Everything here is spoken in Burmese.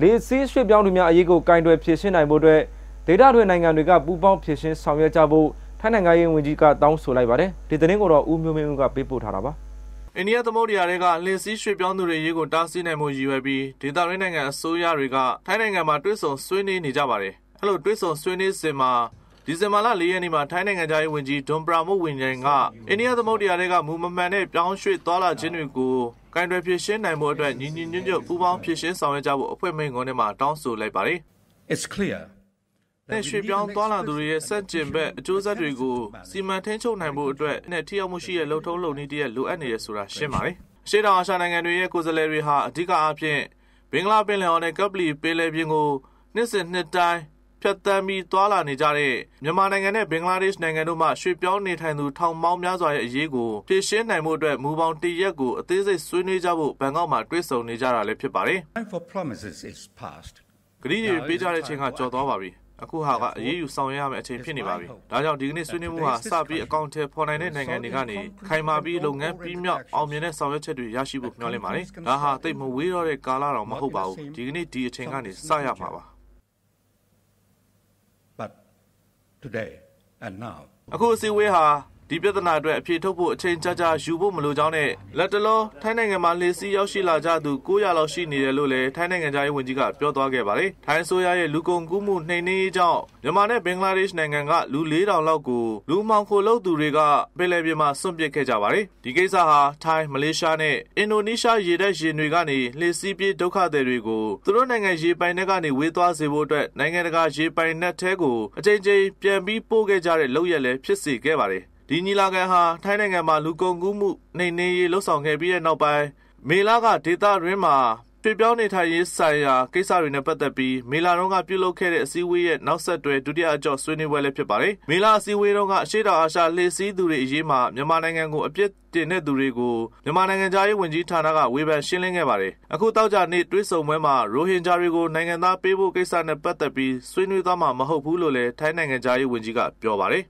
လေစီးရွှေ့ပြောင်းသူများအရေးကိုကင်တွယ်ဖြေရှင်းနိုင်ဖို့အတွက်ဒေတာတွေနိုင်ငံတွေကပူးပေါင်းဖြေရှင်းဆောင်ရွက်ကြဖို့ထိုင်းနိုင်ငံရဲ့ဝန်ကြီးကတောင်းဆိုလိုက်ပါတယ်ဒီသတင်းကိုတော့ဦးမျိုးမင်းဦးကပေးပို့ထားတာပါအိန္ဒိယသမုဒ္ဒရာတွေကလှစ်စည်းရွှေ့ပြောင်းသူတွေရေးကိုတားဆီးနိုင်မှုရည်ရွယ်ပြီးဒေသရင်းနိုင်ငံအစိုးရတွေကထိုင်းနိုင်ငံမှာတွဲဆုံဆွေးနွေးနေကြပါတယ်။အဲ့လိုတွဲဆုံဆွေးနွေးစဉ်မှာဒီဇင်ဘာလ၄ရက်နေ့မှာထိုင်းနိုင်ငံသားရေးဝန်ကြီးဒွန်ပရာမုတ်ဝန်ကြီးကအိန္ဒိယသမုဒ္ဒရာတွေကမူမမှန်တဲ့ပြောင်းရွှေ့သွားလာခြင်းတွေကိုကင်တွယ်ဖြည့်ရှင်းနိုင်မှုအတွက်ညီညီညွတ်ညွတ်ပူးပေါင်းဖြည့်ရှင်းဆောင်ရွက်ကြဖို့အဖွဲ့မိန့်ခွန်းထဲမှာတောင်းဆိုလိုက်ပါတယ် It's clear နဲ့ရွှေပြောင်းသွားလာသူတွေရဲ့စက်ကျင်ဘက်အကျိုးဆက်တွေကိုစီမံထိန်းချုပ်နိုင်ဖို့အတွက်နဲ့ထိရောက်မှုရှိတဲ့လှုပ်ထုံးလုပ်နည်းတရက်လိုအပ်နေရဆိုတာရှင်းပါတယ်။ရှေ့တောင်အာရှနိုင်ငံတွေရဲ့ကိုယ်စားလှယ်တွေဟာအဓိကအားဖြင့်ဘင်္ဂလားပင်လယ်အော်နဲ့ကပလီပင်လယ်ပြင်ကိုနှစ်စဉ်နှစ်တိုင်းဖြတ်တန်းပြီးသွာလာနေကြတဲ့မြန်မာနိုင်ငံနဲ့ဘင်္ဂလားဒေ့ရှ်နိုင်ငံတို့မှရွှေ့ပြောင်းနေထိုင်သူထောင်ပေါင်းများစွာရဲ့အရေးကိုဖြေရှင်းနိုင်မှုအတွက်မူပေါင်းတရက်ကိုအသေးစိတ်ဆွေးနွေးကြဖို့ဘန်ကောက်မှာတွေ့ဆုံနေကြတာလည်းဖြစ်ပါတယ်။ဂရီတွေပေးကြတဲ့အချိန်ကကြော်သွားပါပြီ။အခုဟာကအရေးယူဆောင်ရွက်ရမယ့်အချိန်ဖြစ်နေပါပြီ။ဒါကြောင့်ဒီကနေ့ဆွေးနွေးမှုဟာစပြီးအကောင့်ထဲပေါ်နိုင်တဲ့နိုင်ငံတွေကနေခိုင်မာပြီးလုပ်ငန်းပြီးမြောက်အောင်မြင်တဲ့ဆောင်ရွက်ချက်တွေရရှိဖို့မျှော်လင့်ပါတယ်။ဒါဟာတိတ်မဝေးတော့တဲ့ကာလတော့မဟုတ်ပါဘူး။ဒီကနေ့ဒီအချိန်ကနေစရမှာပါ။ today and now. ဒီပြဿနာအတွက်အဖြေထုတ်ဖို့အချိန်ကြာကြာယူဖို့မလိုကြောင်းနဲ့လက်တလောထိုင်းနိုင်ငံမှာလေစီရောက်ရှိလာကြသူ900လောက်ရှိနေတယ်လို့လည်းထိုင်းနိုင်ငံသားရေးဝန်ကြီးကပြောသွားခဲ့ပါတယ်။ထိုင်းဆိုရရဲ့လူကုန်ကူးမှုနှိမ်နင်းရေးကြောင့်မြန်မာနဲ့ဘင်္ဂလားဒေ့ရှ်နိုင်ငံကလူ4000လောက်ကိုလူမှောင်ခိုလုပ်သူတွေကပင်လယ်ပြင်မှာစွန့်ပစ်ခဲ့ကြပါတယ်။ဒီကိစ္စဟာထိုင်းမလေးရှားနဲ့အင်ဒိုနီးရှားရေတပ်ရင်တွေကနေလေစီပြေးဒုက္ခသည်တွေကိုသူတို့နိုင်ငံရေပိုင်နက်ကနေဝေးသွားစေဖို့အတွက်နိုင်ငံတကာရေပိုင်နက်ထဲကိုအကြိမ်ကြိမ်ပြန်ပြီးပို့ခဲ့ကြတဲ့လုပ်ရက်လည်းဖြစ်စေခဲ့ပါတယ်။ဒီညီလာခံဟာထိုင်းနိုင်ငံမှာလူကုန်ကူးမှုနှိမ်နင်းရေးလှုပ်ဆောင်ခဲ့ပြီးတဲ့နောက်ပိုင်းမေလကဒေသတွင်းမှာပြပြောင်းနေထိုင်ရေးဆိုင်ရာကိစ္စတွေနဲ့ပတ်သက်ပြီးမေလာတော့ကပြုလုပ်ခဲ့တဲ့အစည်းအဝေးရဲ့နောက်ဆက်တွဲဒုတိယအကြော့ဆွေးနွေးပွဲလည်းဖြစ်ပါတယ်။မေလာအစည်းအဝေးတော့ကအရှိတောင်အာရှလှည့်စည်းသူတွေအရေးမှာမြန်မာနိုင်ငံကိုအပြစ်တင်တဲ့သူတွေကိုမြန်မာနိုင်ငံသားရေးဝန်ကြီးဌာနကဝေဖန်ရှင်းလင်းခဲ့ပါတယ်။အခုတောက်ကြနေ့တွဲဆုံပွဲမှာရိုဟင်ဂျာတွေကိုနိုင်ငံသားပေးဖို့ကိစ္စနဲ့ပတ်သက်ပြီးဆွေးနွေးသွားမှာမဟုတ်ဘူးလို့လည်းထိုင်းနိုင်ငံသားရေးဝန်ကြီးကပြောပါတယ်